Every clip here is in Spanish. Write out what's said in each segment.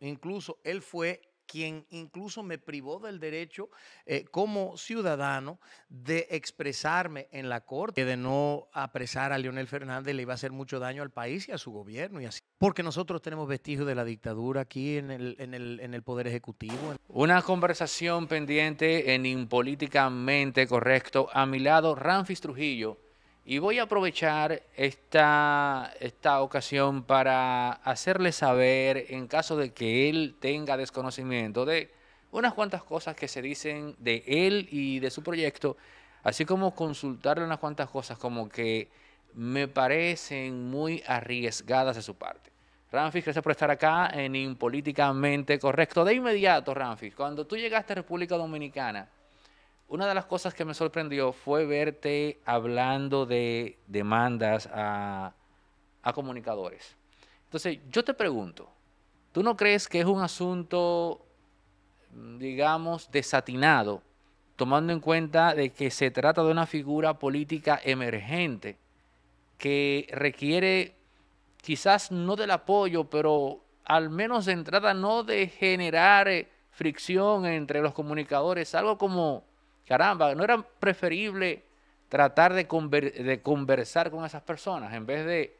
Incluso él fue quien incluso me privó del derecho eh, como ciudadano de expresarme en la corte, que de no apresar a Leonel Fernández le iba a hacer mucho daño al país y a su gobierno y así. Porque nosotros tenemos vestigios de la dictadura aquí en el, en el, en el Poder Ejecutivo. Una conversación pendiente en Impolíticamente Correcto. A mi lado, Ramfis Trujillo y voy a aprovechar esta, esta ocasión para hacerle saber, en caso de que él tenga desconocimiento, de unas cuantas cosas que se dicen de él y de su proyecto, así como consultarle unas cuantas cosas como que me parecen muy arriesgadas de su parte. Ramfis, gracias por estar acá en Impolíticamente Correcto. De inmediato, Ramfis, cuando tú llegaste a República Dominicana, una de las cosas que me sorprendió fue verte hablando de demandas a, comunicadores. Entonces, yo te pregunto, ¿tú no crees que es un asunto, digamos, desatinado, tomando en cuenta de que se trata de una figura política emergente que requiere quizás no del apoyo, pero al menos de entrada no de generar fricción entre los comunicadores, algo como Caramba, ¿no era preferible tratar de, de conversar con esas personas en vez de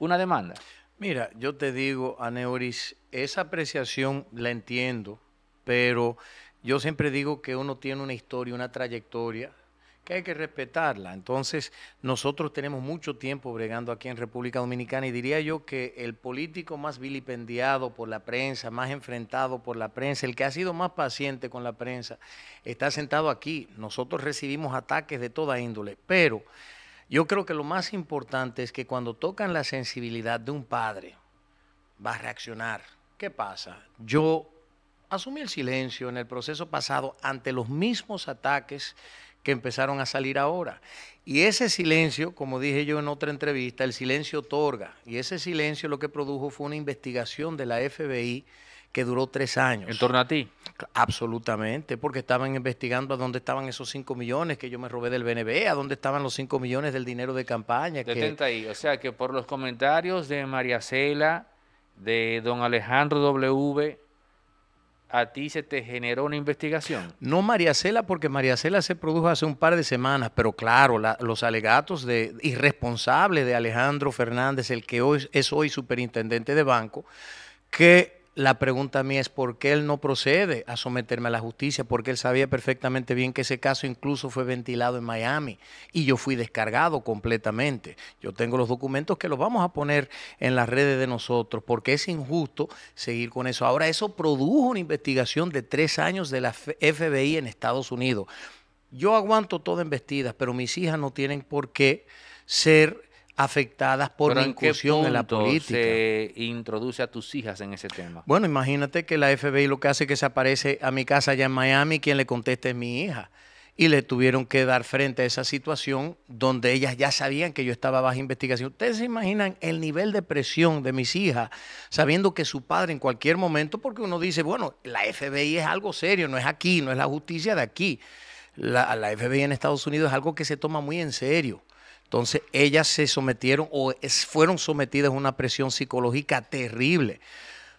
una demanda? Mira, yo te digo, Aneuris, esa apreciación la entiendo, pero yo siempre digo que uno tiene una historia, una trayectoria, que hay que respetarla. Entonces, nosotros tenemos mucho tiempo bregando aquí en República Dominicana y diría yo que el político más vilipendiado por la prensa, más enfrentado por la prensa, el que ha sido más paciente con la prensa, está sentado aquí. Nosotros recibimos ataques de toda índole, pero yo creo que lo más importante es que cuando tocan la sensibilidad de un padre, va a reaccionar. ¿Qué pasa? Yo asumí el silencio en el proceso pasado ante los mismos ataques que empezaron a salir ahora. Y ese silencio, como dije yo en otra entrevista, el silencio otorga. Y ese silencio lo que produjo fue una investigación de la FBI que duró tres años. ¿En torno a ti? Absolutamente, porque estaban investigando a dónde estaban esos cinco millones que yo me robé del BNB, a dónde estaban los cinco millones del dinero de campaña. o sea que por los comentarios de María Cela, de don Alejandro W., a ti se te generó una investigación? No María Cela, porque María Cela se produjo hace un par de semanas, pero claro, los alegatos de irresponsables de Alejandro Fernández, el que hoy es hoy superintendente de banco, que la pregunta mía es por qué él no procede a someterme a la justicia, porque él sabía perfectamente bien que ese caso incluso fue ventilado en Miami y yo fui descargado completamente. Yo tengo los documentos que los vamos a poner en las redes de nosotros, porque es injusto seguir con eso. Ahora, eso produjo una investigación de tres años de la FBI en Estados Unidos. Yo aguanto todo en vestidas, pero mis hijas no tienen por qué ser afectadas por la incursión en, la política. Se introduce a tus hijas en ese tema. Bueno, imagínate que la FBI lo que hace es que se aparece a mi casa allá en Miami, quien le conteste es mi hija. Y le tuvieron que dar frente a esa situación donde ellas ya sabían que yo estaba bajo investigación. Ustedes se imaginan el nivel de presión de mis hijas, sabiendo que su padre en cualquier momento, porque uno dice, bueno, la FBI es algo serio, no es aquí, no es la justicia de aquí. la FBI en Estados Unidos es algo que se toma muy en serio entonces ellas se sometieron o fueron sometidas a una presión psicológica terrible.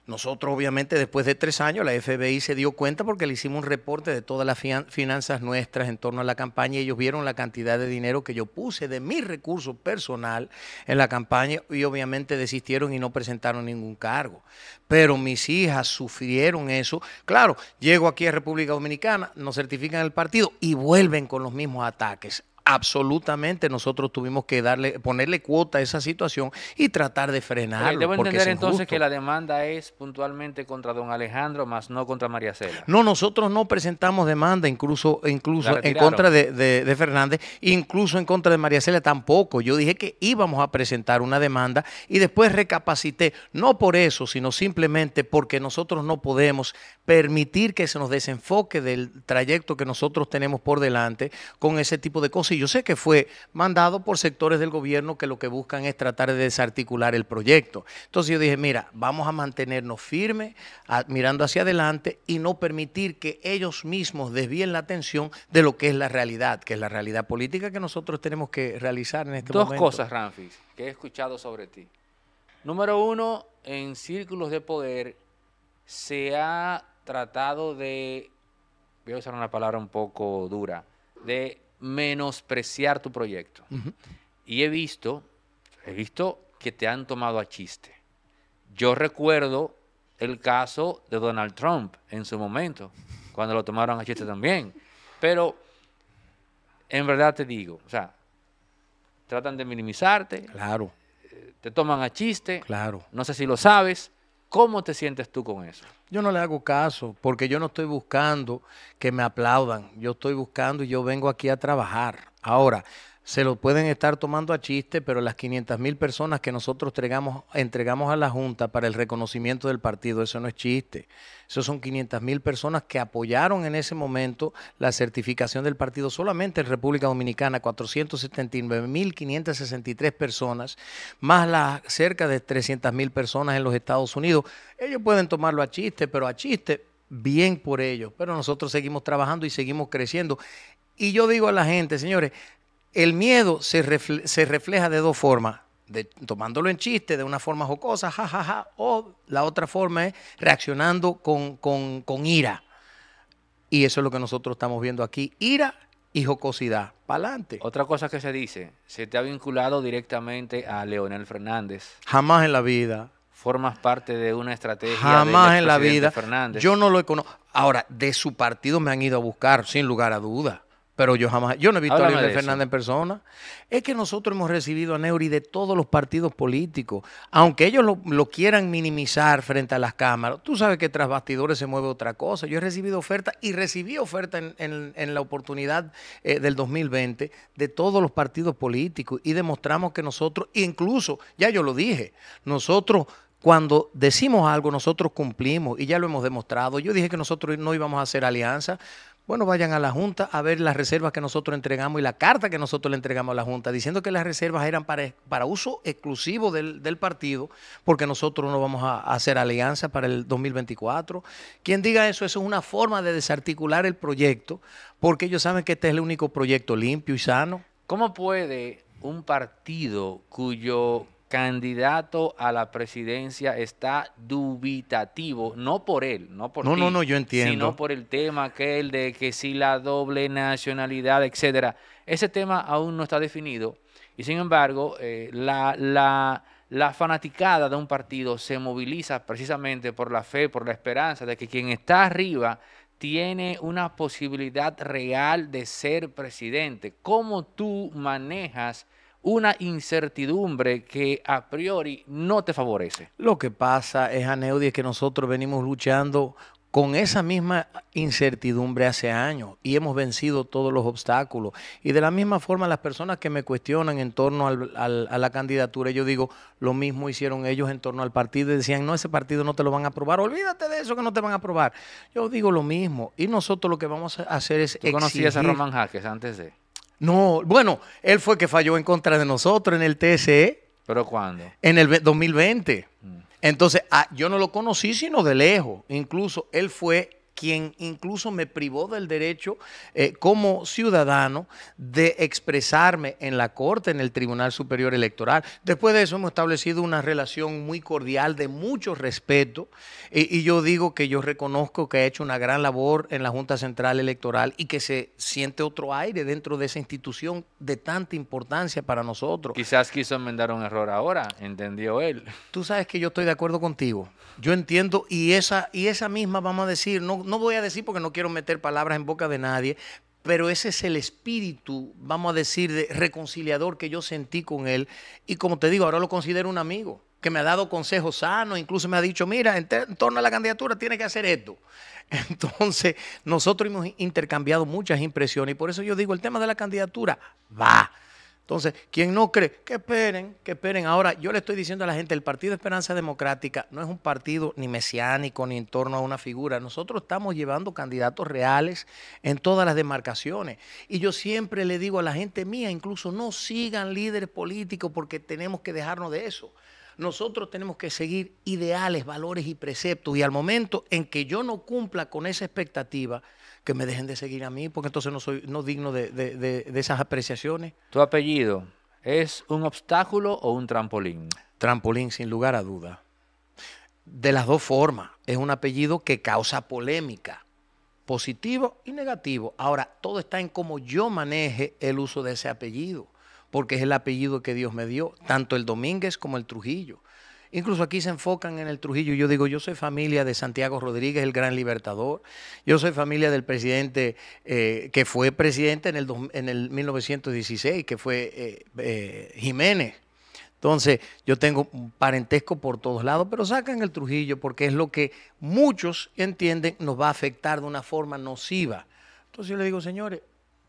Nosotros obviamente después de tres años la FBI se dio cuenta porque le hicimos un reporte de todas las finanzas nuestras en torno a la campaña y ellos vieron la cantidad de dinero que yo puse de mi recurso personal en la campaña y obviamente desistieron y no presentaron ningún cargo. Pero mis hijas sufrieron eso. Claro, llego aquí a República Dominicana, nos certifican el partido y vuelven con los mismos ataques absolutamente nosotros tuvimos que darle, ponerle cuota a esa situación y tratar de frenar. debo entender entonces que la demanda es puntualmente contra don Alejandro, más no contra María Cela. No, nosotros no presentamos demanda, incluso, incluso en contra de, Fernández, incluso en contra de María Cela tampoco. Yo dije que íbamos a presentar una demanda y después recapacité, no por eso, sino simplemente porque nosotros no podemos permitir que se nos desenfoque del trayecto que nosotros tenemos por delante con ese tipo de cosas yo sé que fue mandado por sectores del gobierno que lo que buscan es tratar de desarticular el proyecto. Entonces yo dije, mira, vamos a mantenernos firmes, mirando hacia adelante y no permitir que ellos mismos desvíen la atención de lo que es la realidad, que es la realidad política que nosotros tenemos que realizar en este momento. Dos cosas, Ramfis, que he escuchado sobre ti. Número uno, en círculos de poder se ha tratado de, voy a usar una palabra un poco dura, de menospreciar tu proyecto. Y he visto, he visto que te han tomado a chiste. Yo recuerdo el caso de Donald Trump en su momento, cuando lo tomaron a chiste también. Pero en verdad te digo, o sea, tratan de minimizarte. Claro. Eh, te toman a chiste. No sé si lo sabes. ¿Cómo te sientes tú con eso? Yo no le hago caso, porque yo no estoy buscando que me aplaudan. Yo estoy buscando y yo vengo aquí a trabajar. Ahora, se lo pueden estar tomando a chiste, pero las 500 mil personas que nosotros entregamos, entregamos a la Junta para el reconocimiento del partido, eso no es chiste. Eso son 500 mil personas que apoyaron en ese momento la certificación del partido. Solamente en República Dominicana, 479.563 personas, más las cerca de 300 mil personas en los Estados Unidos. Ellos pueden tomarlo a chiste, pero a chiste, bien por ellos. Pero nosotros seguimos trabajando y seguimos creciendo. Y yo digo a la gente, señores, el miedo se, refleja de dos formas, de, tomándolo en chiste, de una forma jocosa, jajaja, ja, ja, o la otra forma es reaccionando con, ira. Y eso es lo que nosotros estamos viendo aquí, ira y jocosidad. pa'lante. Otra cosa que se dice, se te ha vinculado directamente a Leonel Fernández. Jamás en la vida. Formas parte de una estrategia. Jamás en la vida. Fernández. Yo no lo conocido. Ahora, de su partido me han ido a buscar, sin lugar a duda. Pero yo jamás, yo no he visto a Leonel Fernández en persona. Es que nosotros hemos recibido a Neuri de todos los partidos políticos, aunque ellos lo, quieran minimizar frente a las cámaras. Tú sabes que tras bastidores se mueve otra cosa. Yo he recibido oferta y recibí oferta en, la oportunidad eh, del 2020 de todos los partidos políticos y demostramos que nosotros, incluso, ya yo lo dije, nosotros cuando decimos algo, nosotros cumplimos y ya lo hemos demostrado. Yo dije que nosotros no íbamos a hacer alianza. Bueno, vayan a la Junta a ver las reservas que nosotros entregamos y la carta que nosotros le entregamos a la Junta, diciendo que las reservas eran para, uso exclusivo del, partido, porque nosotros no vamos a, hacer alianza para el 2024. Quien diga eso, eso es una forma de desarticular el proyecto, porque ellos saben que este es el único proyecto limpio y sano. ¿Cómo puede un partido cuyo candidato a la presidencia está dubitativo, no por él, no por no, no, no, yo entiendo. sino por el tema que el de que si la doble nacionalidad, etcétera. Ese tema aún no está definido y sin embargo eh, la, la, la fanaticada de un partido se moviliza precisamente por la fe, por la esperanza de que quien está arriba tiene una posibilidad real de ser presidente. ¿Cómo tú manejas una incertidumbre que a priori no te favorece. Lo que pasa es, Aneudi, es que nosotros venimos luchando con esa misma incertidumbre hace años y hemos vencido todos los obstáculos. Y de la misma forma, las personas que me cuestionan en torno a la candidatura, yo digo, lo mismo hicieron ellos en torno al partido decían, no, ese partido no te lo van a aprobar, olvídate de eso que no te van a aprobar. Yo digo lo mismo y nosotros lo que vamos a hacer es... ¿Tú conocías a Roman Jaques antes de...? No, bueno, él fue que falló en contra de nosotros en el TSE. ¿Pero cuándo? En el 2020. Mm. Entonces, ah, yo no lo conocí sino de lejos. Incluso él fue quien incluso me privó del derecho eh, como ciudadano de expresarme en la Corte, en el Tribunal Superior Electoral. Después de eso hemos establecido una relación muy cordial, de mucho respeto, y, yo digo que yo reconozco que ha hecho una gran labor en la Junta Central Electoral y que se siente otro aire dentro de esa institución de tanta importancia para nosotros. Quizás quiso enmendar un error ahora, entendió él. Tú sabes que yo estoy de acuerdo contigo. Yo entiendo y esa, y esa misma, vamos a decir, no, no voy a decir porque no quiero meter palabras en boca de nadie, pero ese es el espíritu, vamos a decir, de reconciliador que yo sentí con él. Y como te digo, ahora lo considero un amigo, que me ha dado consejos sanos, incluso me ha dicho, mira, en, torno a la candidatura tiene que hacer esto. Entonces, nosotros hemos intercambiado muchas impresiones y por eso yo digo, el tema de la candidatura va. Entonces, quien no cree, que esperen, que esperen. Ahora, yo le estoy diciendo a la gente, el Partido de Esperanza Democrática no es un partido ni mesiánico, ni en torno a una figura. Nosotros estamos llevando candidatos reales en todas las demarcaciones. Y yo siempre le digo a la gente mía, incluso no sigan líderes políticos porque tenemos que dejarnos de eso. Nosotros tenemos que seguir ideales, valores y preceptos. Y al momento en que yo no cumpla con esa expectativa, que me dejen de seguir a mí, porque entonces no soy no digno de, de esas apreciaciones. ¿Tu apellido es un obstáculo o un trampolín? Trampolín, sin lugar a duda. De las dos formas. Es un apellido que causa polémica, positivo y negativo. Ahora, todo está en cómo yo maneje el uso de ese apellido, porque es el apellido que Dios me dio, tanto el Domínguez como el Trujillo. Incluso aquí se enfocan en el Trujillo. Yo digo, yo soy familia de Santiago Rodríguez, el gran libertador. Yo soy familia del presidente eh, que fue presidente en el, 1916, que fue eh, eh, Jiménez. Entonces, yo tengo un parentesco por todos lados, pero sacan el Trujillo porque es lo que muchos entienden nos va a afectar de una forma nociva. Entonces yo le digo, señores,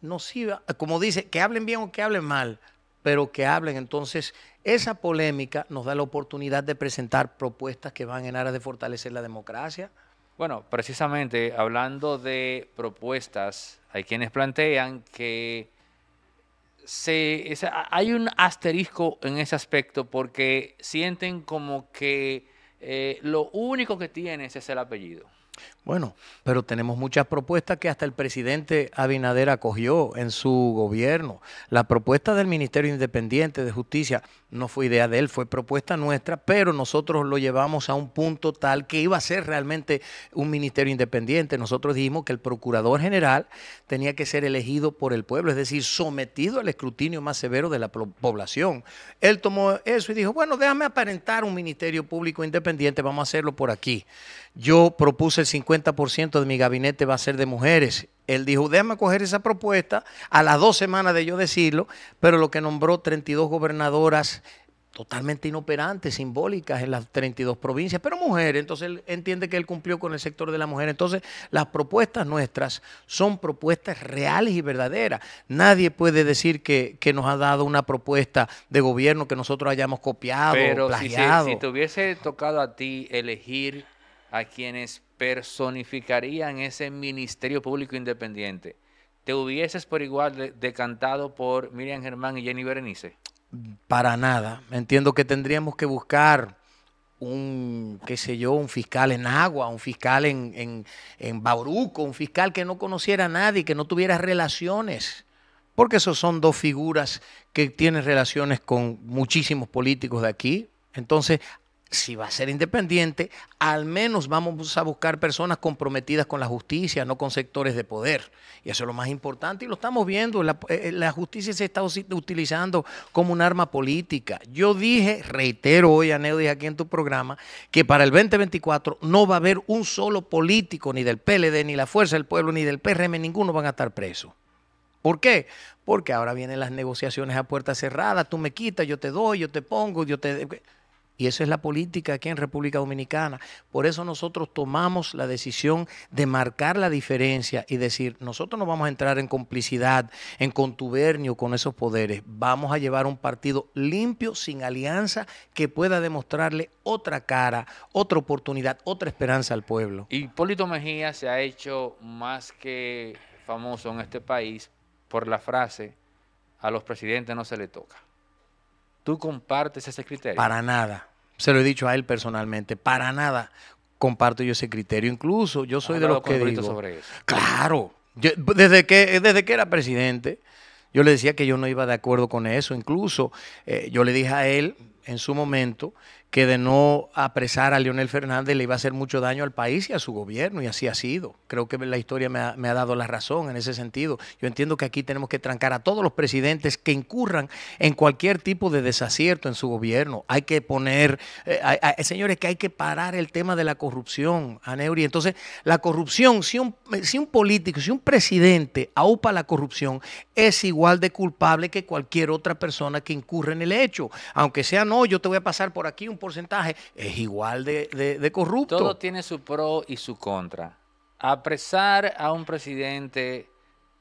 nociva, como dice, que hablen bien o que hablen mal, pero que hablen. Entonces, esa polémica nos da la oportunidad de presentar propuestas que van en aras de fortalecer la democracia. Bueno, precisamente hablando de propuestas, hay quienes plantean que hay un asterisco en ese aspecto porque sienten como que eh, lo único que tienes es el apellido. Bueno, pero tenemos muchas propuestas que hasta el presidente Abinader acogió en su gobierno. La propuesta del Ministerio Independiente de Justicia no fue idea de él, fue propuesta nuestra, pero nosotros lo llevamos a un punto tal que iba a ser realmente un ministerio independiente. Nosotros dijimos que el procurador general tenía que ser elegido por el pueblo, es decir, sometido al escrutinio más severo de la población. Él tomó eso y dijo, bueno, déjame aparentar un ministerio público independiente, vamos a hacerlo por aquí. Yo propuse el 50 ciento de mi gabinete va a ser de mujeres. Él dijo, déjame coger esa propuesta a las dos semanas de yo decirlo, pero lo que nombró 32 gobernadoras totalmente inoperantes, simbólicas en las 32 provincias, pero mujeres, entonces él entiende que él cumplió con el sector de la mujer. Entonces, las propuestas nuestras son propuestas reales y verdaderas. Nadie puede decir que, nos ha dado una propuesta de gobierno que nosotros hayamos copiado, plagiado. si te hubiese tocado a ti elegir a quienes personificarían ese ministerio público independiente, ¿te hubieses por igual decantado por Miriam Germán y Jenny Berenice? Para nada. Entiendo que tendríamos que buscar un, qué sé yo, un fiscal en agua, un fiscal en, en, en, Bauruco, un fiscal que no conociera a nadie, que no tuviera relaciones. Porque esos son dos figuras que tienen relaciones con muchísimos políticos de aquí. Entonces, si va a ser independiente, al menos vamos a buscar personas comprometidas con la justicia, no con sectores de poder. Y eso es lo más importante y lo estamos viendo. La, eh, eh, justicia se está utilizando como un arma política. Yo dije, reitero hoy, a y aquí en tu programa, que para el 2024 no va a haber un solo político, ni del PLD, ni la Fuerza del Pueblo, ni del PRM, ninguno van a estar preso. ¿Por qué? Porque ahora vienen las negociaciones a puerta cerrada, tú me quitas, yo te doy, yo te pongo, yo te... Y eso es la política aquí en República Dominicana. Por eso nosotros tomamos la decisión de marcar la diferencia y decir, nosotros no vamos a entrar en complicidad, en contubernio con esos poderes. Vamos a llevar un partido limpio, sin alianza, que pueda demostrarle otra cara, otra oportunidad, otra esperanza al pueblo. Hipólito Mejía se ha hecho más que famoso en este país por la frase, a los presidentes no se le toca. ¿Tú compartes ese criterio? Para nada. Se lo he dicho a él personalmente. Para nada comparto yo ese criterio. Incluso yo soy de los que digo. Sobre eso. Claro. desde, que, desde que era presidente, yo le decía que yo no iba de acuerdo con eso. Incluso eh, yo le dije a él, en su momento que de no apresar a Leonel Fernández le iba a hacer mucho daño al país y a su gobierno, y así ha sido. Creo que la historia me ha, dado la razón en ese sentido. Yo entiendo que aquí tenemos que trancar a todos los presidentes que incurran en cualquier tipo de desacierto en su gobierno. Hay que poner, eh, señores, que hay que parar el tema de la corrupción, Aneuri. Entonces, la corrupción, si un, si un político, si un presidente aupa la corrupción, es igual de culpable que cualquier otra persona que incurre en el hecho, aunque sean no, yo te voy a pasar por aquí un porcentaje, es igual de, corrupto. Todo tiene su pro y su contra. Apresar a un presidente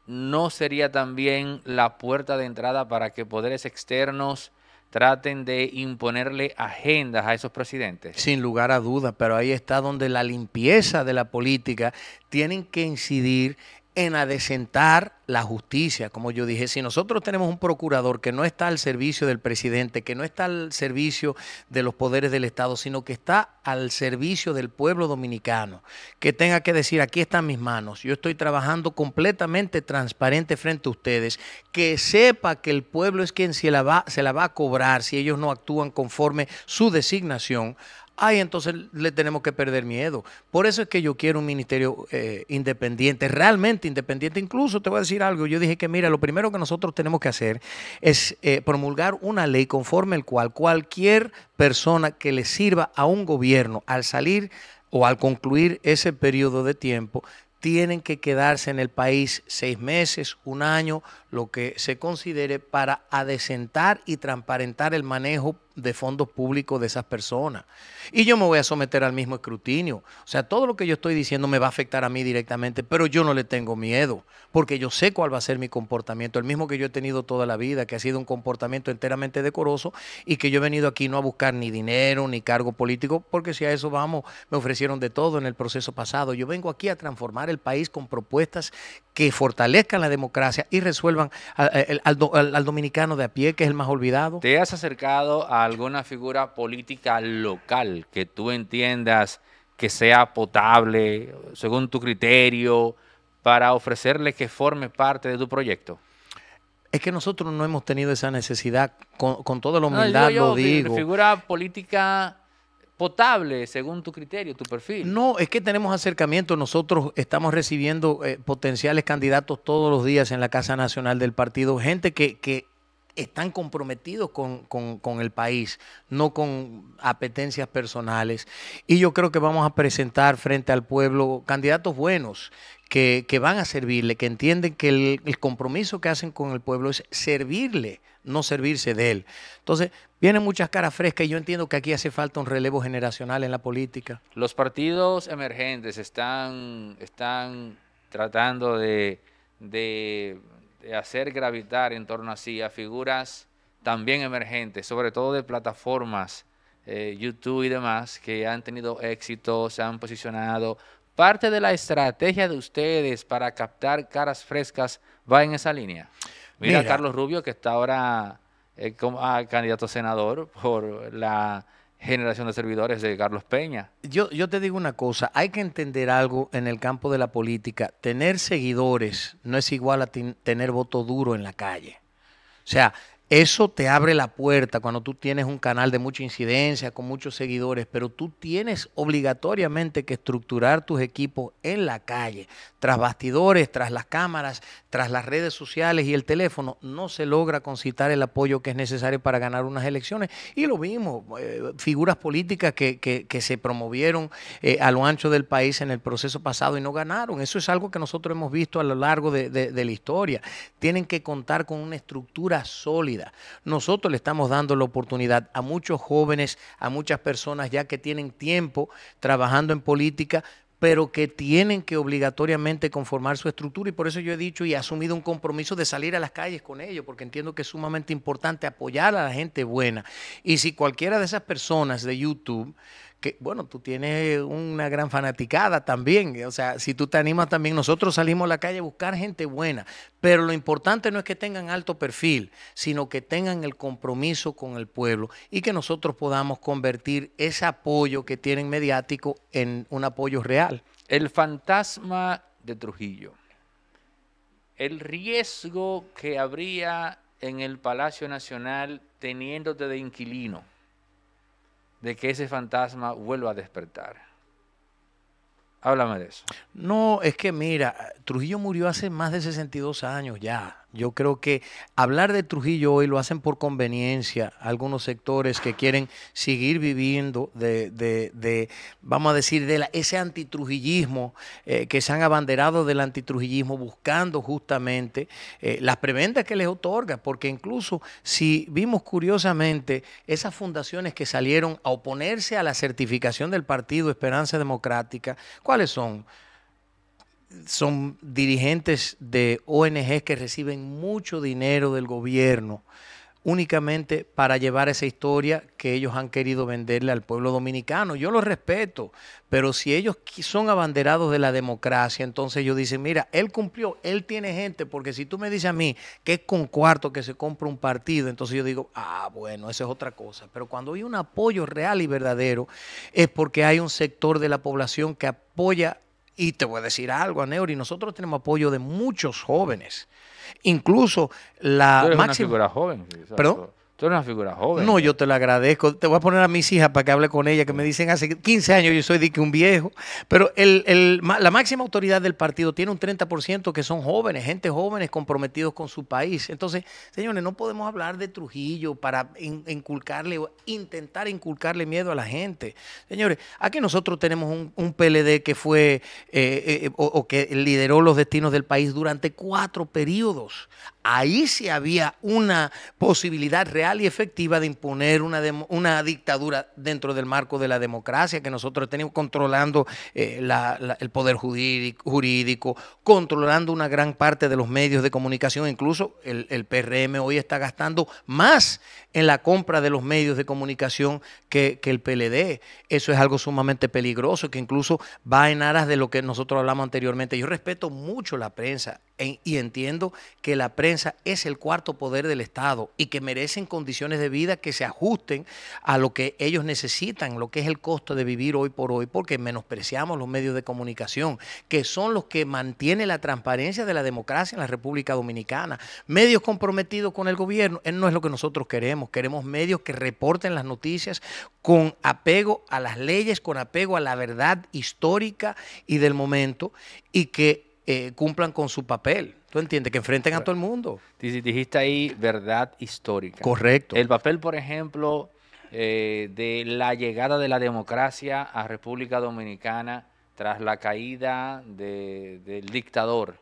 no sería también la puerta de entrada para que poderes externos traten de imponerle agendas a esos presidentes. Sin lugar a dudas, pero ahí está donde la limpieza de la política tienen que incidir en adecentar la justicia. Como yo dije, si nosotros tenemos un procurador que no está al servicio del presidente, que no está al servicio de los poderes del Estado, sino que está al servicio del pueblo dominicano, que tenga que decir, aquí están mis manos, yo estoy trabajando completamente transparente frente a ustedes, que sepa que el pueblo es quien se la va, se la va a cobrar si ellos no actúan conforme su designación, ay, entonces le tenemos que perder miedo. Por eso es que yo quiero un ministerio eh, independiente, realmente independiente. Incluso te voy a decir algo, yo dije que mira, lo primero que nosotros tenemos que hacer es eh, promulgar una ley conforme el cual cualquier persona que le sirva a un gobierno al salir o al concluir ese periodo de tiempo, tienen que quedarse en el país seis meses, un año, lo que se considere para adecentar y transparentar el manejo de fondos públicos de esas personas. Y yo me voy a someter al mismo escrutinio. O sea, todo lo que yo estoy diciendo me va a afectar a mí directamente, pero yo no le tengo miedo, porque yo sé cuál va a ser mi comportamiento, el mismo que yo he tenido toda la vida, que ha sido un comportamiento enteramente decoroso y que yo he venido aquí no a buscar ni dinero ni cargo político, porque si a eso vamos, me ofrecieron de todo en el proceso pasado. Yo vengo aquí a transformar el país con propuestas que fortalezcan la democracia y resuelvan al, dominicano de a pie, que es el más olvidado. Te has acercado a alguna figura política local que tú entiendas que sea potable, según tu criterio, para ofrecerle que forme parte de tu proyecto? Es que nosotros no hemos tenido esa necesidad, con, con toda la humildad lo digo. Figura política potable según tu criterio, tu perfil. No, es que tenemos acercamiento. Nosotros estamos recibiendo eh, potenciales candidatos todos los días en la Casa Nacional del Partido, gente que están comprometidos con, el país, no con apetencias personales. Y yo creo que vamos a presentar frente al pueblo candidatos buenos que, van a servirle, que entienden que el, compromiso que hacen con el pueblo es servirle, no servirse de él. Entonces, vienen muchas caras frescas y yo entiendo que aquí hace falta un relevo generacional en la política. Los partidos emergentes están, están tratando de de eh, hacer gravitar en torno sí a figuras también emergentes, sobre todo de plataformas eh, YouTube y demás, que han tenido éxito, se han posicionado. Parte de la estrategia de ustedes para captar caras frescas va en esa línea. Mira, A Carlos Rubio, que está ahora eh, como, ah, candidato a senador por la generación de servidores de Carlos Peña. Yo, yo te digo una cosa, hay que entender algo en el campo de la política. Tener seguidores no es igual a tener voto duro en la calle. O sea, eso te abre la puerta cuando tú tienes un canal de mucha incidencia, con muchos seguidores, pero tú tienes obligatoriamente que estructurar tus equipos en la calle, tras bastidores, tras las cámaras, tras las redes sociales y el teléfono. No se logra concitar el apoyo que es necesario para ganar unas elecciones. Y lo vimos, eh, figuras políticas que, se promovieron eh, a lo ancho del país en el proceso pasado y no ganaron. Eso es algo que nosotros hemos visto a lo largo de la historia. Tienen que contar con una estructura sólida nosotros le estamos dando la oportunidad a muchos jóvenes, a muchas personas ya que tienen tiempo trabajando en política, pero que tienen que obligatoriamente conformar su estructura y por eso yo he dicho y he asumido un compromiso de salir a las calles con ellos, porque entiendo que es sumamente importante apoyar a la gente buena. Y si cualquiera de esas personas de YouTube que, bueno, tú tienes una gran fanaticada también. Eh, o sea, si tú te animas también, nosotros salimos a la calle a buscar gente buena. Pero lo importante no es que tengan alto perfil, sino que tengan el compromiso con el pueblo y que nosotros podamos convertir ese apoyo que tienen mediático en un apoyo real. El fantasma de Trujillo. El riesgo que habría en el Palacio Nacional teniéndote de inquilino de que ese fantasma vuelva a despertar. Háblame de eso. No, es que mira, Trujillo murió hace más de 62 años ya. Yo creo que hablar de Trujillo hoy lo hacen por conveniencia algunos sectores que quieren seguir viviendo de, de, vamos a decir, de ese antitrujillismo eh, que se han abanderado del antitrujillismo buscando justamente eh, las prebendas que les otorga, porque incluso si vimos curiosamente esas fundaciones que salieron a oponerse a la certificación del partido Esperanza Democrática, ¿cuáles son? son dirigentes de ONG que reciben mucho dinero del gobierno únicamente para llevar esa historia que ellos han querido venderle al pueblo dominicano. Yo los respeto, pero si ellos son abanderados de la democracia, entonces yo dicen, mira, él cumplió, él tiene gente, porque si tú me dices a mí que es con cuarto que se compra un partido, entonces yo digo, ah, bueno, esa es otra cosa. Pero cuando hay un apoyo real y verdadero, es porque hay un sector de la población que apoya y te voy a decir algo, Aneuri, nosotros tenemos apoyo de muchos jóvenes. Incluso la máxima... figura joven. ¿Perdón? Tú eres una figura joven. No, ¿eh? yo te lo agradezco. Te voy a poner a mis hijas para que hable con ella, que me dicen hace 15 años yo soy de que un viejo. Pero la máxima autoridad del partido tiene un 30% que son jóvenes, gente jóvenes comprometidos con su país. Entonces, señores, no podemos hablar de Trujillo para inculcarle o intentar inculcarle miedo a la gente. Señores, aquí nosotros tenemos un, PLD que fue eh, eh, o, o que lideró los destinos del país durante cuatro periodos ahí sí había una posibilidad real y efectiva de imponer una, una dictadura dentro del marco de la democracia que nosotros tenemos, controlando eh, el poder jurídico, controlando una gran parte de los medios de comunicación, incluso el, PRM hoy está gastando más en la compra de los medios de comunicación que, el PLD. Eso es algo sumamente peligroso que incluso va en aras de lo que nosotros hablamos anteriormente. Yo respeto mucho la prensa e, y entiendo que la prensa es el cuarto poder del Estado y que merecen condiciones de vida que se ajusten a lo que ellos necesitan, lo que es el costo de vivir hoy por hoy, porque menospreciamos los medios de comunicación, que son los que mantienen la transparencia de la democracia en la República Dominicana. Medios comprometidos con el gobierno, eh, no es lo que nosotros queremos. Queremos medios que reporten las noticias con apego a las leyes, con apego a la verdad histórica y del momento y que eh, cumplan con su papel. ¿Tú entiendes? Que enfrenten a todo el mundo. Dijiste ahí verdad histórica. Correcto. El papel, por ejemplo, eh, de la llegada de la democracia a República Dominicana tras la caída del dictador.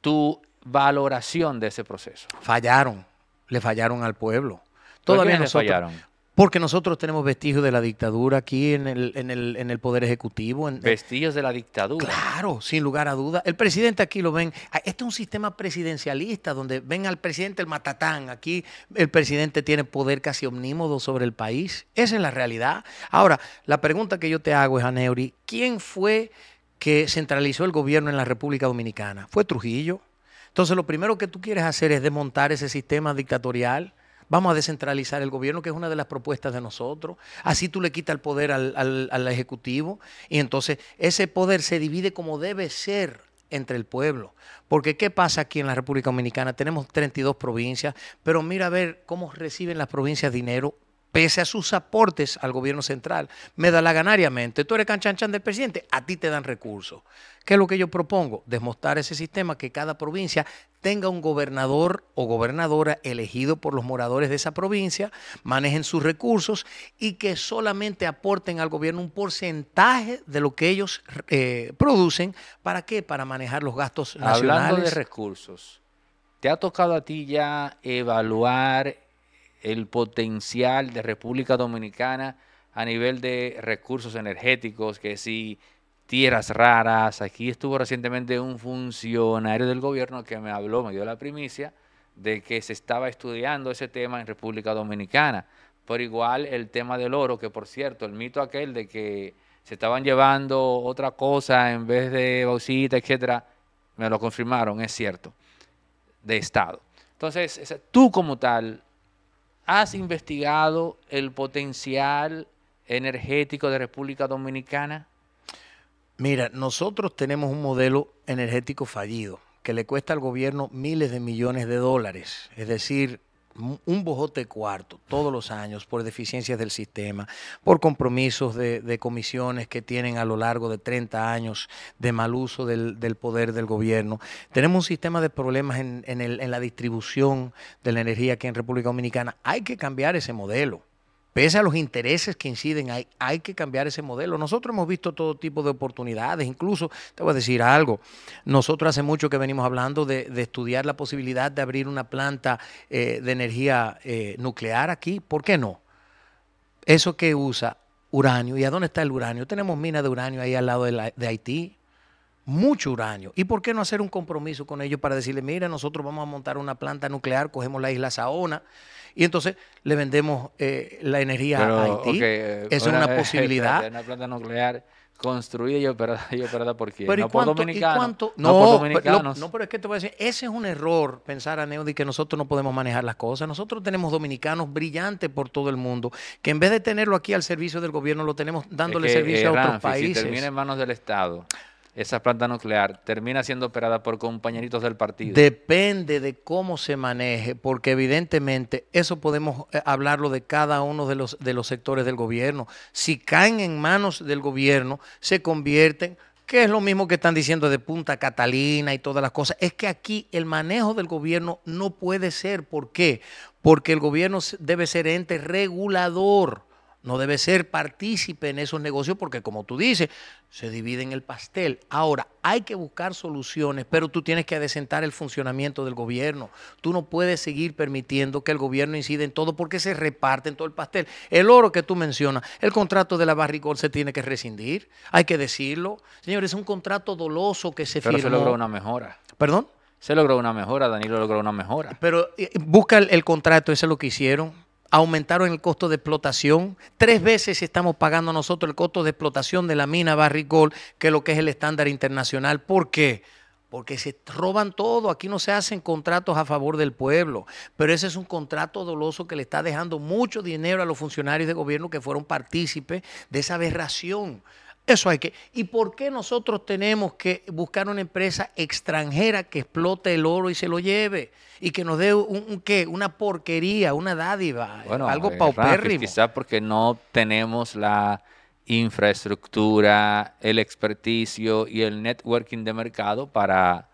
Tu valoración de ese proceso. Fallaron. Le fallaron al pueblo. Todavía se fallaron? Porque nosotros tenemos vestigios de la dictadura aquí en el, en el, Poder Ejecutivo. vestigios de la dictadura. Claro, sin lugar a duda. El presidente aquí lo ven. Este es un sistema presidencialista donde ven al presidente el matatán. Aquí el presidente tiene poder casi omnímodo sobre el país. Esa es la realidad. Ahora, la pregunta que yo te hago es, Aneuri, ¿quién fue que centralizó el gobierno en la República Dominicana? ¿Fue Trujillo? Entonces, lo primero que tú quieres hacer es desmontar ese sistema dictatorial vamos a descentralizar el gobierno, que es una de las propuestas de nosotros. Así tú le quitas el poder al, Ejecutivo y entonces ese poder se divide como debe ser entre el pueblo. Porque ¿qué pasa aquí en la República Dominicana? Tenemos 32 provincias, pero mira a ver cómo reciben las provincias dinero pese a sus aportes al gobierno central, me da la mente Tú eres canchanchan del presidente, a ti te dan recursos. ¿Qué es lo que yo propongo? Desmontar ese sistema que cada provincia tenga un gobernador o gobernadora elegido por los moradores de esa provincia, manejen sus recursos y que solamente aporten al gobierno un porcentaje de lo que ellos eh, producen. ¿Para qué? Para manejar los gastos nacionales. Hablando de recursos, ¿te ha tocado a ti ya evaluar el potencial de República Dominicana a nivel de recursos energéticos, que si tierras raras, aquí estuvo recientemente un funcionario del gobierno que me habló, me dio la primicia de que se estaba estudiando ese tema en República Dominicana. Por igual el tema del oro, que por cierto, el mito aquel de que se estaban llevando otra cosa en vez de bauxita, etcétera, me lo confirmaron, es cierto, de Estado. Entonces, tú como tal ¿Has investigado el potencial energético de República Dominicana? Mira, nosotros tenemos un modelo energético fallido que le cuesta al gobierno miles de millones de dólares. Es decir, un bojote cuarto todos los años por deficiencias del sistema, por compromisos de, comisiones que tienen a lo largo de 30 años de mal uso del, poder del gobierno. Tenemos un sistema de problemas en, en la distribución de la energía aquí en República Dominicana. Hay que cambiar ese modelo. Pese a los intereses que inciden, hay, hay que cambiar ese modelo. Nosotros hemos visto todo tipo de oportunidades, incluso, te voy a decir algo, nosotros hace mucho que venimos hablando de, estudiar la posibilidad de abrir una planta eh, de energía eh, nuclear aquí, ¿por qué no? Eso que usa uranio, ¿y a dónde está el uranio? Tenemos minas de uranio ahí al lado de, de Haití, mucho uranio. ¿Y por qué no hacer un compromiso con ellos para decirle, mira, nosotros vamos a montar una planta nuclear, cogemos la isla Saona y entonces le vendemos eh, la energía a Haití. Esa es una posibilidad. Una planta nuclear construida y operada, por quién? no, cuánto, no, dominicanos. no, pero es que te voy a decir, ese es un error pensar a Neody que nosotros no podemos manejar las cosas. Nosotros tenemos dominicanos brillantes por todo el mundo, que en vez de tenerlo aquí al servicio del gobierno, lo tenemos dándole servicio a otros países. Si termina en manos del Estado esa planta nuclear termina siendo operada por compañeritos del partido. Depende de cómo se maneje, porque evidentemente eso podemos eh, hablarlo de cada uno de los, de los sectores del gobierno. Si caen en manos del gobierno, se convierten que es lo mismo que están diciendo de Punta Catalina y todas las cosas, es que aquí el manejo del gobierno no puede ser. ¿Por qué? Porque el gobierno debe ser ente regulador. No debe ser partícipe en esos negocios porque, como tú dices, se divide en el pastel. Ahora, hay que buscar soluciones, pero tú tienes que adecentar el funcionamiento del gobierno. Tú no puedes seguir permitiendo que el gobierno incida en todo porque se reparte en todo el pastel. El oro que tú mencionas, el contrato de la Barricol se tiene que rescindir, hay que decirlo. Señores, es un contrato doloso que se firmó. Pero se logró una mejora. ¿Perdón? Se logró una mejora, Danilo logró una mejora. Pero eh, busca el, el contrato, eso es lo que hicieron aumentaron el costo de explotación. Tres veces estamos pagando nosotros el costo de explotación de la mina Barrick Gold, que es lo que es el estándar internacional. ¿Por qué? Porque se roban todo, aquí no se hacen contratos a favor del pueblo, pero ese es un contrato doloso que le está dejando mucho dinero a los funcionarios de gobierno que fueron partícipes de esa aberración eso hay que. ¿Y por qué nosotros tenemos que buscar una empresa extranjera que explote el oro y se lo lleve? Y que nos dé un, qué, una porquería, una dádiva, algo eh, paupérrimo. Quizás porque no tenemos la infraestructura, el experticio y el networking de mercado para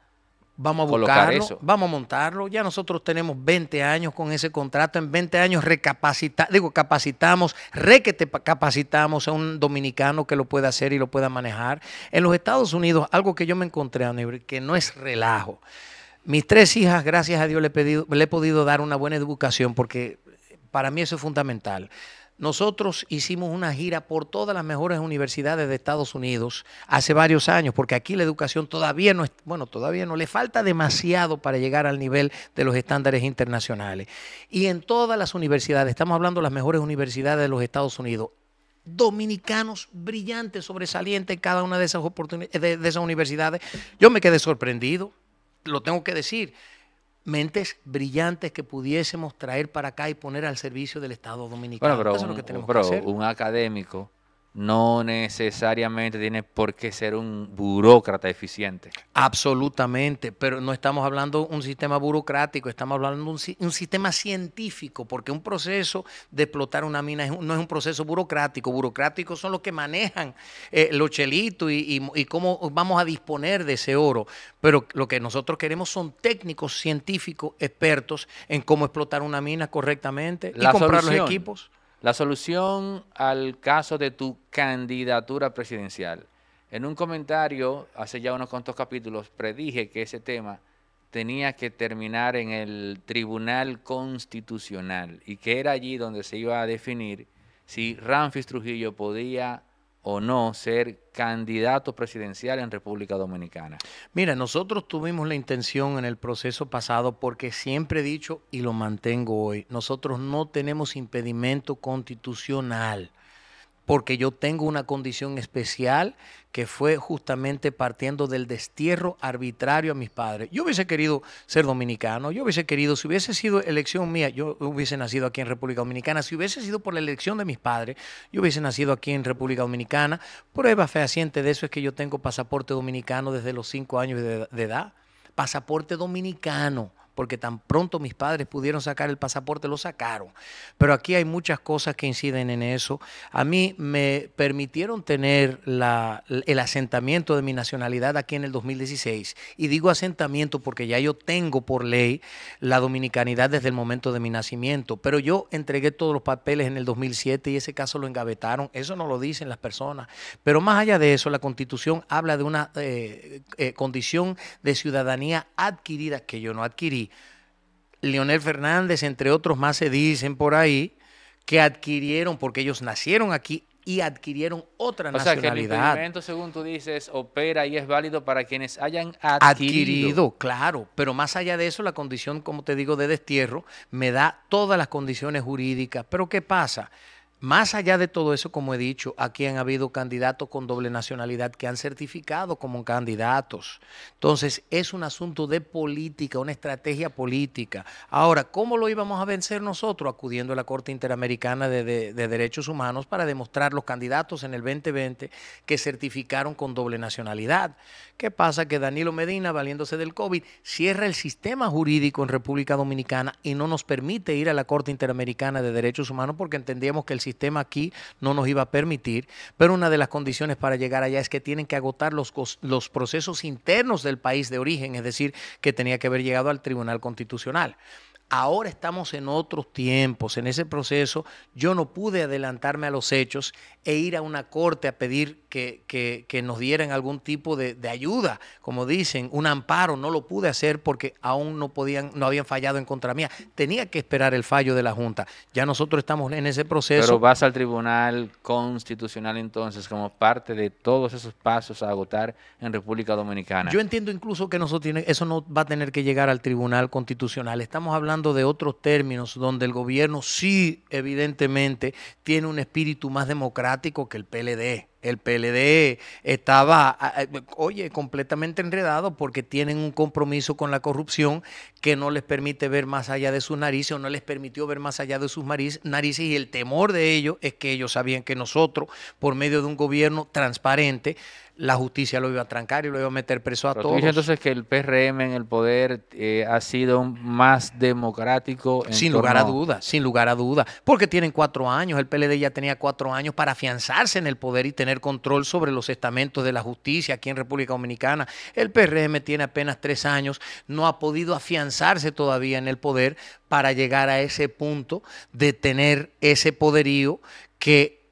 Vamos a buscarlo, vamos a montarlo. Ya nosotros tenemos 20 años con ese contrato. En 20 años recapacita, digo, capacitamos, requete capacitamos a un dominicano que lo pueda hacer y lo pueda manejar. En los Estados Unidos, algo que yo me encontré, que no es relajo. Mis tres hijas, gracias a Dios, le he podido dar una buena educación porque para mí eso es fundamental. Nosotros hicimos una gira por todas las mejores universidades de Estados Unidos hace varios años, porque aquí la educación todavía no es, bueno, todavía no le falta demasiado para llegar al nivel de los estándares internacionales. Y en todas las universidades, estamos hablando de las mejores universidades de los Estados Unidos, dominicanos brillantes, sobresalientes en cada una de esas, oportunidades, de esas universidades. Yo me quedé sorprendido, lo tengo que decir mentes brillantes que pudiésemos traer para acá y poner al servicio del Estado dominicano. Bueno, que un académico no necesariamente tiene por qué ser un burócrata eficiente. Absolutamente, pero no estamos hablando de un sistema burocrático, estamos hablando de un, sistema científico, porque un proceso de explotar una mina no es un proceso burocrático. Burocráticos son los que manejan eh, los chelitos y, cómo vamos a disponer de ese oro. Pero lo que nosotros queremos son técnicos científicos expertos en cómo explotar una mina correctamente y comprar los equipos. La solución al caso de tu candidatura presidencial. En un comentario, hace ya unos cuantos capítulos, predije que ese tema tenía que terminar en el Tribunal Constitucional y que era allí donde se iba a definir si Ramfis Trujillo podía o no ser candidato presidencial en República Dominicana? Mira, nosotros tuvimos la intención en el proceso pasado porque siempre he dicho y lo mantengo hoy, nosotros no tenemos impedimento constitucional porque yo tengo una condición especial que fue justamente partiendo del destierro arbitrario a mis padres. Yo hubiese querido ser dominicano, yo hubiese querido, si hubiese sido elección mía, yo hubiese nacido aquí en República Dominicana, si hubiese sido por la elección de mis padres, yo hubiese nacido aquí en República Dominicana. Prueba fehaciente de eso es que yo tengo pasaporte dominicano desde los cinco años de edad, pasaporte dominicano porque tan pronto mis padres pudieron sacar el pasaporte, lo sacaron. Pero aquí hay muchas cosas que inciden en eso. A mí me permitieron tener el asentamiento de mi nacionalidad aquí en el 2016. Y digo asentamiento porque ya yo tengo por ley la dominicanidad desde el momento de mi nacimiento. Pero yo entregué todos los papeles en el 2007 y ese caso lo engavetaron. Eso no lo dicen las personas. Pero más allá de eso, la constitución habla de una eh, eh, condición de ciudadanía adquirida que yo no adquirí Leonel Fernández, entre otros más se dicen por ahí, que adquirieron, porque ellos nacieron aquí y adquirieron otra nacionalidad. O sea, el según tú dices, opera y es válido para quienes hayan adquirido. Adquirido, claro, pero más allá de eso, la condición, como te digo, de destierro me da todas las condiciones jurídicas. Pero ¿qué pasa? Más allá de todo eso, como he dicho, aquí han habido candidatos con doble nacionalidad que han certificado como candidatos. Entonces, es un asunto de política, una estrategia política. Ahora, ¿cómo lo íbamos a vencer nosotros? Acudiendo a la Corte Interamericana de, Derechos Humanos para demostrar los candidatos en el 2020 que certificaron con doble nacionalidad. ¿Qué pasa? Que Danilo Medina, valiéndose del COVID, cierra el sistema jurídico en República Dominicana y no nos permite ir a la Corte Interamericana de Derechos Humanos porque entendíamos que el sistema sistema aquí no nos iba a permitir, pero una de las condiciones para llegar allá es que tienen que agotar los, los procesos internos del país de origen, es decir, que tenía que haber llegado al Tribunal Constitucional. Ahora estamos en otros tiempos, en ese proceso yo no pude adelantarme a los hechos e ir a una corte a pedir que, nos dieran algún tipo de, ayuda, como dicen, un amparo, no lo pude hacer porque aún no podían, no habían fallado en contra mía. Tenía que esperar el fallo de la Junta. Ya nosotros estamos en ese proceso. Pero vas al Tribunal Constitucional entonces como parte de todos esos pasos a agotar en República Dominicana. Yo entiendo incluso que nosotros tiene, eso no va a tener que llegar al Tribunal Constitucional. Estamos hablando de otros términos, donde el gobierno sí, evidentemente, tiene un espíritu más democrático que el PLD. El PLD estaba, oye, completamente enredado porque tienen un compromiso con la corrupción que no les permite ver más allá de sus narices o no les permitió ver más allá de sus narices. Y el temor de ellos es que ellos sabían que nosotros, por medio de un gobierno transparente, la justicia lo iba a trancar y lo iba a meter preso a todos. Tú entonces que el PRM en el poder eh, ha sido más democrático. sin lugar a duda sin lugar a duda Porque tienen cuatro años, el PLD ya tenía cuatro años para afianzarse en el poder y tener control sobre los estamentos de la justicia aquí en República Dominicana. El PRM tiene apenas tres años, no ha podido afianzarse todavía en el poder para llegar a ese punto de tener ese poderío que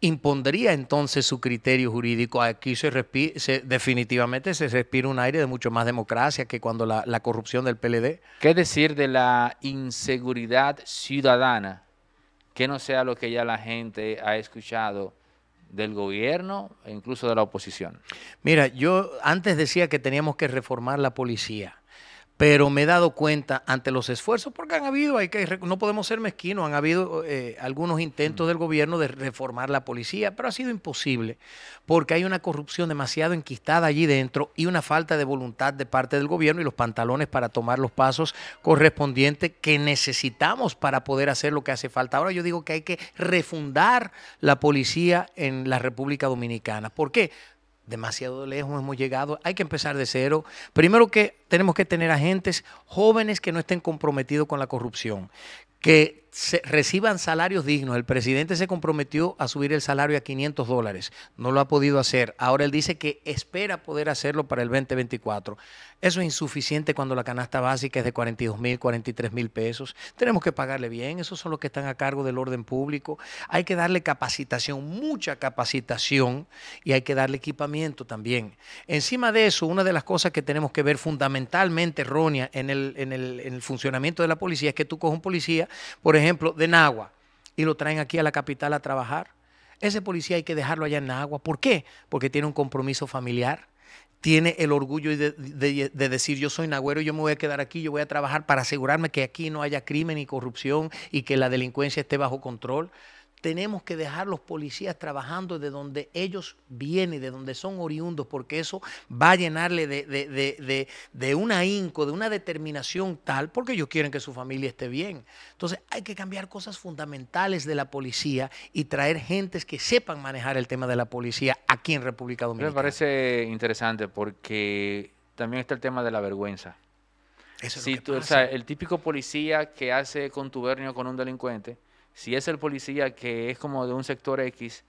impondría entonces su criterio jurídico. Aquí se, definitivamente se respira un aire de mucho más democracia que cuando la, la corrupción del PLD. ¿Qué decir de la inseguridad ciudadana? Que no sea lo que ya la gente ha escuchado del gobierno e incluso de la oposición. Mira, yo antes decía que teníamos que reformar la policía pero me he dado cuenta ante los esfuerzos, porque han habido, hay que, no podemos ser mezquinos, han habido eh, algunos intentos mm. del gobierno de reformar la policía, pero ha sido imposible, porque hay una corrupción demasiado enquistada allí dentro y una falta de voluntad de parte del gobierno y los pantalones para tomar los pasos correspondientes que necesitamos para poder hacer lo que hace falta. Ahora yo digo que hay que refundar la policía en la República Dominicana. ¿Por qué? demasiado lejos hemos llegado, hay que empezar de cero. Primero que tenemos que tener agentes jóvenes que no estén comprometidos con la corrupción, que reciban salarios dignos. El presidente se comprometió a subir el salario a 500 dólares. No lo ha podido hacer. Ahora él dice que espera poder hacerlo para el 2024. Eso es insuficiente cuando la canasta básica es de 42 mil, 43 mil pesos. Tenemos que pagarle bien. Esos son los que están a cargo del orden público. Hay que darle capacitación, mucha capacitación, y hay que darle equipamiento también. Encima de eso, una de las cosas que tenemos que ver fundamentalmente errónea en el, en el funcionamiento de la policía es que tú coges un policía, por ejemplo, ejemplo, de Nagua y lo traen aquí a la capital a trabajar. Ese policía hay que dejarlo allá en Nagua. ¿Por qué? Porque tiene un compromiso familiar, tiene el orgullo de, decir yo soy nagüero, yo me voy a quedar aquí, yo voy a trabajar para asegurarme que aquí no haya crimen y corrupción y que la delincuencia esté bajo control tenemos que dejar los policías trabajando de donde ellos vienen, de donde son oriundos, porque eso va a llenarle de, de, una ahínco, de una determinación tal, porque ellos quieren que su familia esté bien. Entonces hay que cambiar cosas fundamentales de la policía y traer gentes que sepan manejar el tema de la policía aquí en República Dominicana. Me parece interesante porque también está el tema de la vergüenza. Eso es el típico policía que hace contubernio con un delincuente, si es el policía que es como de un sector X,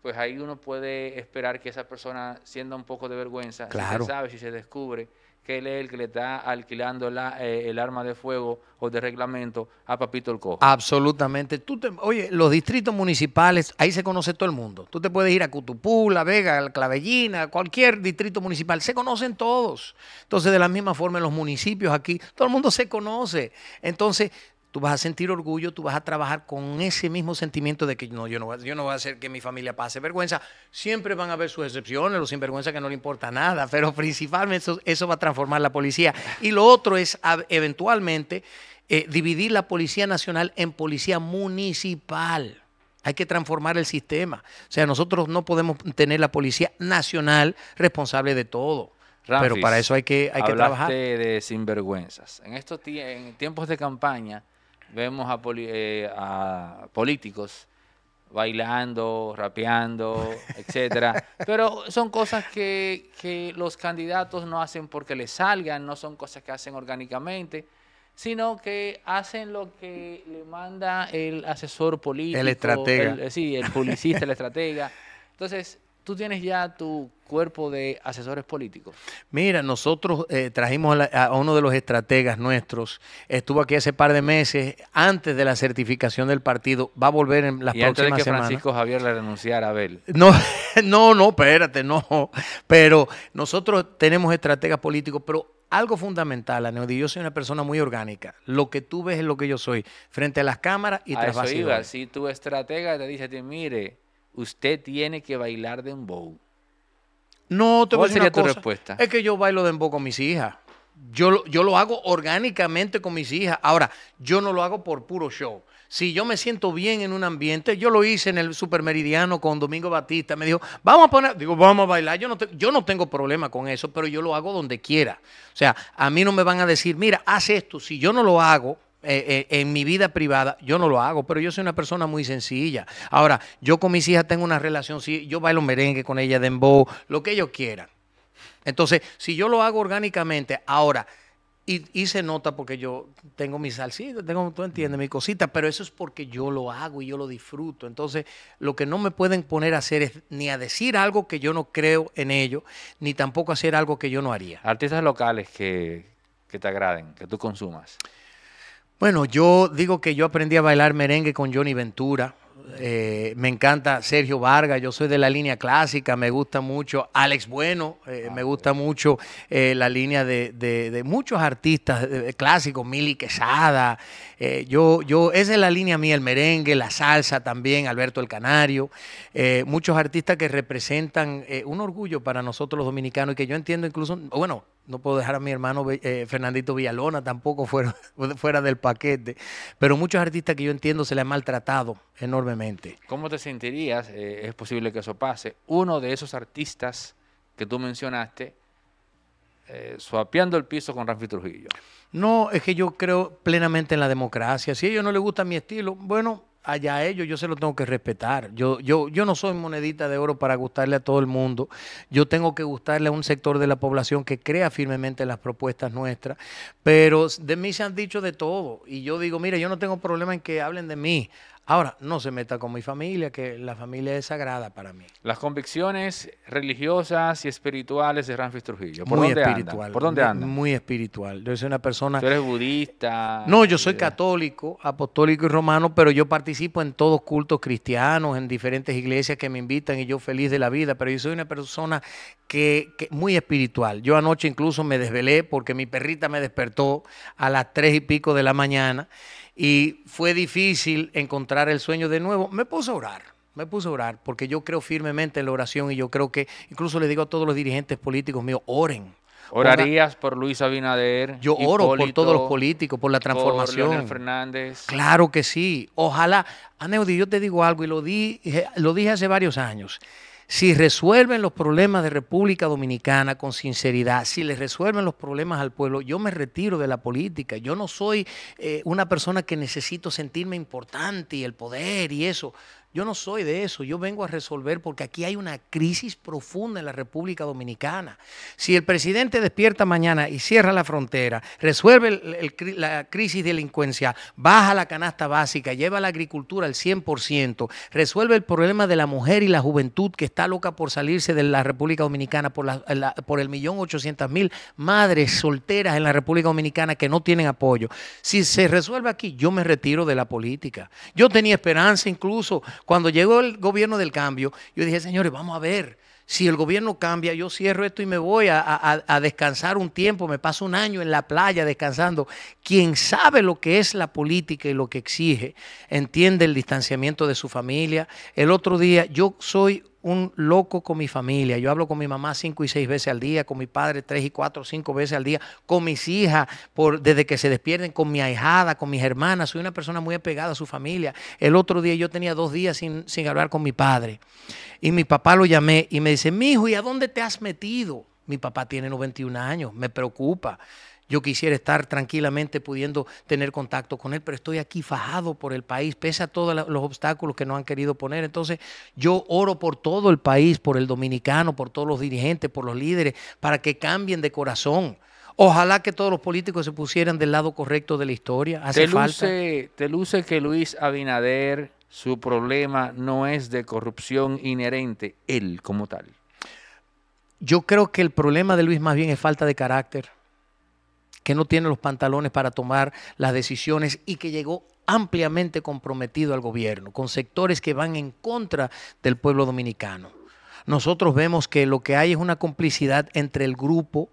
pues ahí uno puede esperar que esa persona sienta un poco de vergüenza. Claro. Si se sabe, si se descubre que él es el que le está alquilando eh, el arma de fuego o de reglamento a Papito el Cojo. Absolutamente. Tú oye, los distritos municipales, ahí se conoce todo el mundo. Tú te puedes ir a Cutupú, La Vega, Clavellina, cualquier distrito municipal. Se conocen todos. Entonces, de la misma forma en los municipios aquí, todo el mundo se conoce. Entonces, tú vas a sentir orgullo, tú vas a trabajar con ese mismo sentimiento de que no, yo no, voy, a hacer que mi familia pase vergüenza. Siempre van a haber sus excepciones, los sinvergüenzas, que no le importa nada, pero principalmente eso, va a transformar la policía. Y lo otro es eventualmente eh, dividir la Policía Nacional en Policía Municipal. Hay que transformar el sistema. O sea, nosotros no podemos tener la Policía Nacional responsable de todo. pero para eso hay que, hay que trabajar. de sinvergüenzas. En estos en tiempos de campaña, vemos a, eh, a políticos bailando, rapeando, etcétera. Pero son cosas que, que, los candidatos no hacen porque les salgan, no son cosas que hacen orgánicamente, sino que hacen lo que le manda el asesor político. El estratega. El, sí, el publicista, el estratega. Entonces, tú tienes ya tu cuerpo de asesores políticos? Mira, nosotros eh, trajimos a, uno de los estrategas nuestros, estuvo aquí hace par de meses, antes de la certificación del partido, va a volver en las y próximas antes de que Francisco Javier le renunciara a Abel. No, no, no, espérate, no. Pero nosotros tenemos estrategas políticos, pero algo fundamental, Aneudi, yo soy una persona muy orgánica. Lo que tú ves es lo que yo soy, frente a las cámaras y a tras Si tu estratega te dice mire, usted tiene que bailar dembow. No, te voy a decir tu respuesta? Es que yo bailo de dembow con mis hijas. Yo, yo lo hago orgánicamente con mis hijas. Ahora, yo no lo hago por puro show. Si yo me siento bien en un ambiente, yo lo hice en el Supermeridiano con Domingo Batista. Me dijo, vamos a poner, digo, vamos a bailar. Yo no, yo no tengo problema con eso, pero yo lo hago donde quiera. O sea, a mí no me van a decir, mira, haz esto. Si yo no lo hago, eh, eh, en mi vida privada, yo no lo hago, pero yo soy una persona muy sencilla. Ahora, yo con mis hijas tengo una relación, yo bailo merengue con ellas, dembow, lo que ellos quieran. Entonces, si yo lo hago orgánicamente, ahora, y, se nota porque yo tengo mis salsita tengo, tú entiendes, mi cosita pero eso es porque yo lo hago y yo lo disfruto. Entonces, lo que no me pueden poner a hacer es ni a decir algo que yo no creo en ello, ni tampoco hacer algo que yo no haría. Artistas locales que, que te agraden, que tú consumas. Bueno, yo digo que yo aprendí a bailar merengue con Johnny Ventura. Eh, me encanta Sergio Vargas, yo soy de la línea clásica, me gusta mucho Alex Bueno, eh, ah, me gusta mucho eh, la línea de, muchos artistas clásicos, Mili Quesada, yo, yo, esa es la línea mía, el merengue, la salsa también, Alberto el Canario, muchos artistas que representan un orgullo para nosotros los dominicanos y que yo entiendo incluso, bueno, no puedo dejar a mi hermano eh, Fernandito Villalona tampoco fuera, fuera del paquete, pero muchos artistas que yo entiendo se le han maltratado enormemente. ¿Cómo te sentirías? Eh, es posible que eso pase. Uno de esos artistas que tú mencionaste, eh, suapeando el piso con Rafi Trujillo. No, es que yo creo plenamente en la democracia. Si a ellos no les gusta mi estilo, bueno, allá ellos yo se lo tengo que respetar. Yo, yo, yo no soy monedita de oro para gustarle a todo el mundo. Yo tengo que gustarle a un sector de la población que crea firmemente las propuestas nuestras. Pero de mí se han dicho de todo. Y yo digo, mire, yo no tengo problema en que hablen de mí. Ahora, no se meta con mi familia, que la familia es sagrada para mí. Las convicciones religiosas y espirituales de Ramfis Trujillo. ¿Por muy espiritual. ¿Por dónde anda? Muy, espiritual. Yo soy una persona. Tú eres budista. No, yo soy católico, apostólico y romano, pero yo participo en todos cultos cristianos, en diferentes iglesias que me invitan y yo feliz de la vida. Pero yo soy una persona que, que muy espiritual. Yo anoche incluso me desvelé porque mi perrita me despertó a las tres y pico de la mañana y fue difícil encontrar el sueño de nuevo, me puse a orar. Me puse a orar porque yo creo firmemente en la oración y yo creo que, incluso le digo a todos los dirigentes políticos míos, oren, ¿Orarías por Luis Abinader? Yo oro por todos los políticos, por la transformación. Por Fernández. Claro que sí. Ojalá. Aneudi, yo te digo algo y lo, di, eh, lo dije hace varios años si resuelven los problemas de República Dominicana con sinceridad, si les resuelven los problemas al pueblo, yo me retiro de la política. Yo no soy eh, una persona que necesito sentirme importante y el poder y eso. Yo no soy de eso, yo vengo a resolver porque aquí hay una crisis profunda en la República Dominicana. Si el presidente despierta mañana y cierra la frontera, resuelve la crisis de delincuencia, baja la canasta básica, lleva la agricultura al 100%, resuelve el problema de la mujer y la juventud que está loca por salirse de la República Dominicana por, por el millón ochocientas mil madres solteras en la República Dominicana que no tienen apoyo. Si se resuelve aquí, yo me retiro de la política. Yo tenía esperanza incluso cuando llegó el gobierno del cambio, yo dije, señores, vamos a ver. Si el gobierno cambia, yo cierro esto y me voy a, descansar un tiempo, me paso un año en la playa descansando. Quien sabe lo que es la política y lo que exige, entiende el distanciamiento de su familia. El otro día, yo soy un loco con mi familia. Yo hablo con mi mamá cinco y seis veces al día, con mi padre tres y cuatro, cinco veces al día, con mis hijas por, desde que se despierten, con mi ahijada, con mis hermanas. Soy una persona muy apegada a su familia. El otro día yo tenía dos días sin, sin hablar con mi padre. Y mi papá lo llamé y me dice, mi hijo, ¿y a dónde te has metido? Mi papá tiene 91 años, me preocupa. Yo quisiera estar tranquilamente pudiendo tener contacto con él, pero estoy aquí fajado por el país, pese a todos los obstáculos que nos han querido poner. Entonces yo oro por todo el país, por el dominicano, por todos los dirigentes, por los líderes, para que cambien de corazón. Ojalá que todos los políticos se pusieran del lado correcto de la historia. te, luce, te luce que Luis Abinader, su problema no es de corrupción inherente, él como tal. Yo creo que el problema de Luis más bien es falta de carácter que no tiene los pantalones para tomar las decisiones y que llegó ampliamente comprometido al gobierno, con sectores que van en contra del pueblo dominicano. Nosotros vemos que lo que hay es una complicidad entre el grupo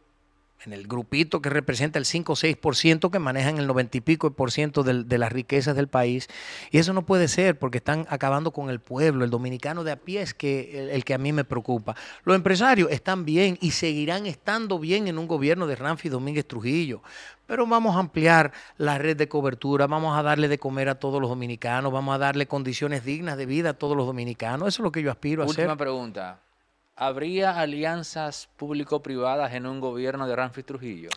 en el grupito que representa el 5 o 6% que manejan el 90 y pico por ciento de, las riquezas del país. Y eso no puede ser porque están acabando con el pueblo. El dominicano de a pie es que, el, que a mí me preocupa. Los empresarios están bien y seguirán estando bien en un gobierno de Ramfi Domínguez Trujillo. Pero vamos a ampliar la red de cobertura, vamos a darle de comer a todos los dominicanos, vamos a darle condiciones dignas de vida a todos los dominicanos. Eso es lo que yo aspiro a hacer. Última pregunta. ¿habría alianzas público-privadas en un gobierno de Ramfis Trujillo?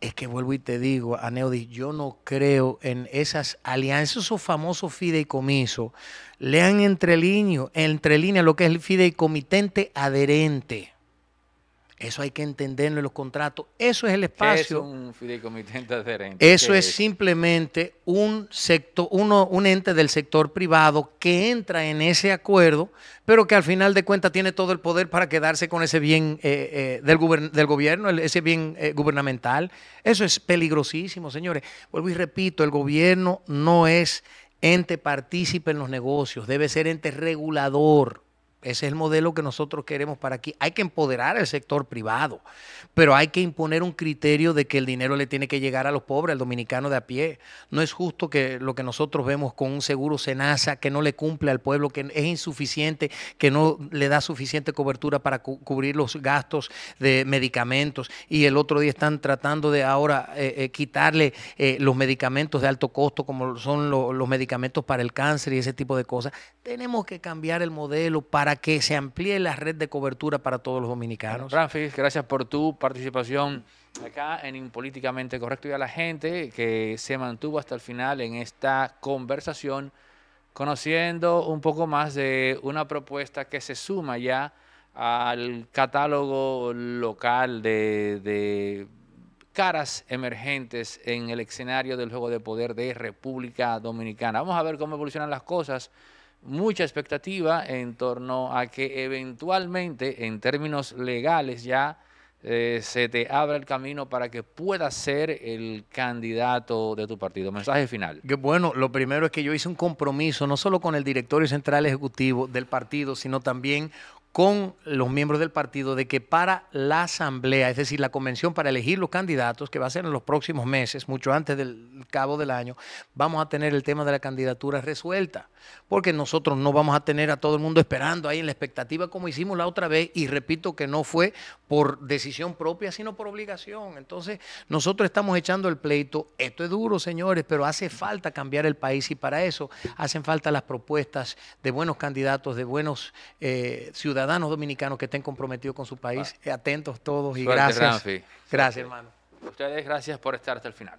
Es que vuelvo y te digo, Aneodis, yo no creo en esas alianzas, esos famosos fideicomisos. Lean entre líneas, entre líneas lo que es el fideicomitente adherente. Eso hay que entenderlo en los contratos. Eso es el espacio. ¿Qué es un fideicomitente adherente? Eso es, simplemente un sector, uno, un ente del sector privado que entra en ese acuerdo, pero que al final de cuentas tiene todo el poder para quedarse con ese bien eh, eh, del, gobierno, ese bien eh, gubernamental. Eso es peligrosísimo, señores. Vuelvo y repito, el gobierno no es ente partícipe en los negocios, debe ser ente regulador. Ese es el modelo que nosotros queremos para aquí. Hay que empoderar al sector privado, pero hay que imponer un criterio de que el dinero le tiene que llegar a los pobres, al dominicano de a pie. No es justo que lo que nosotros vemos con un seguro senasa que no le cumple al pueblo, que es insuficiente, que no le da suficiente cobertura para cubrir los gastos de medicamentos. Y el otro día están tratando de ahora eh, eh, quitarle eh, los medicamentos de alto costo, como son los medicamentos para el cáncer y ese tipo de cosas. Tenemos que cambiar el modelo para para que se amplíe la red de cobertura para todos los dominicanos. Bueno, gracias por tu participación acá en Impolíticamente Correcto y a la gente que se mantuvo hasta el final en esta conversación, conociendo un poco más de una propuesta que se suma ya al catálogo local de, de caras emergentes en el escenario del juego de poder de República Dominicana. Vamos a ver cómo evolucionan las cosas mucha expectativa en torno a que eventualmente, en términos legales ya, eh, se te abra el camino para que puedas ser el candidato de tu partido. Mensaje final. Que Bueno, lo primero es que yo hice un compromiso no solo con el directorio central ejecutivo del partido, sino también con los miembros del partido de que para la asamblea, es decir, la convención para elegir los candidatos, que va a ser en los próximos meses, mucho antes del cabo del año, vamos a tener el tema de la candidatura resuelta, porque nosotros no vamos a tener a todo el mundo esperando ahí en la expectativa como hicimos la otra vez, y repito que no fue por decisión propia, sino por obligación. Entonces, nosotros estamos echando el pleito, esto es duro, señores, pero hace falta cambiar el país y para eso hacen falta las propuestas de buenos candidatos, de buenos eh, ciudadanos ciudadanos dominicanos que estén comprometidos con su país. Atentos todos y gracias. Gracias, hermano. Ustedes, gracias por estar hasta el final.